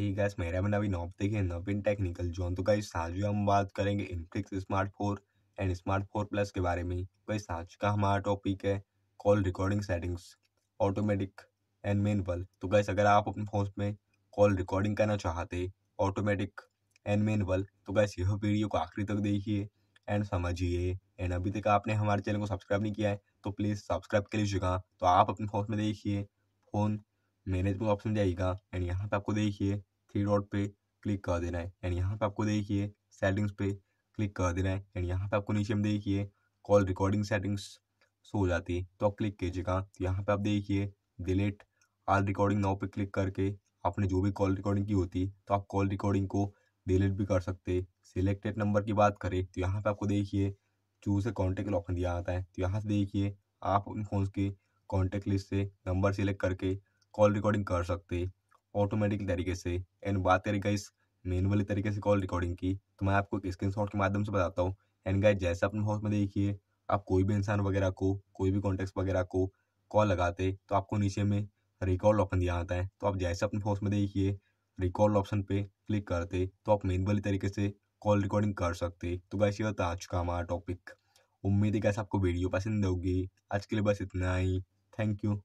ही gas मेरा मैंने अभी नॉप देखिए नवीन टेक्निकल जोन तो गाइस आज भी हम बात करेंगे Infinix smart four and smart four plus के बारे में गाइस तो आज का हमारा टॉपिक है call recording settings automatic and manual तो गाइस अगर आप अपने फोन में कॉल रिकॉर्डिंग करना चाहते ऑटोमेटिक एंड मेनवल तो गाइस यह वीडियो को आखिरी तक देखिए एंड समझिए एंड अभी तक आपने हमारे चैनल को सब्सक्राइब नहीं किया है तो प्लीज़ सब्सक्राइब कर लीजिएगा तो आप अपने फोन में देखिए फ़ोन मैनेज में तो ऑप्शन जाएगा एंड यहाँ पे आपको देखिए थ्री डॉट पे क्लिक कर देना है एंड यहाँ पे आपको देखिए सेटिंग्स पे क्लिक कर देना है एंड यहाँ पे आपको नीचे में देखिए कॉल रिकॉर्डिंग सेटिंग्स सो जाती है तो आप क्लिक कीजिएगा तो यहाँ पे आप देखिए डिलीट आल रिकॉर्डिंग नाव पे क्लिक करके आपने जो भी कॉल रिकॉर्डिंग की होती तो आप कॉल रिकॉर्डिंग को डिलीट भी कर सकते सिलेक्टेड नंबर की बात करें तो यहाँ पे आपको देखिए चूज से कॉन्टेक्ट ऑप्शन दिया जाता है तो यहाँ से देखिए आप उन फोन के कॉन्टेक्ट लिस्ट से नंबर सेलेक्ट करके कॉल रिकॉर्डिंग कर सकते ऑटोमेटिक तरीके से एंड बात करें गाइस मैनुअली तरीके से कॉल रिकॉर्डिंग की तो मैं आपको स्क्रीन के माध्यम से बताता हूँ एंड गाइस जैसे अपने हाउस में देखिए आप कोई भी इंसान वगैरह को कोई भी कॉन्टेक्ट वगैरह को कॉल लगाते तो आपको नीचे में रिकॉर्ड ऑप्शन दिया जाता है तो आप जैसे अपने फोन में देखिए रिकॉर्ड ऑप्शन पे क्लिक करते तो आप मेन वाली तरीके से कॉल रिकॉर्डिंग कर सकते तो गाइस ये होता आज का हमारा टॉपिक उम्मीद है कैसे आपको वीडियो पसंद होगी आज के लिए बस इतना ही थैंक यू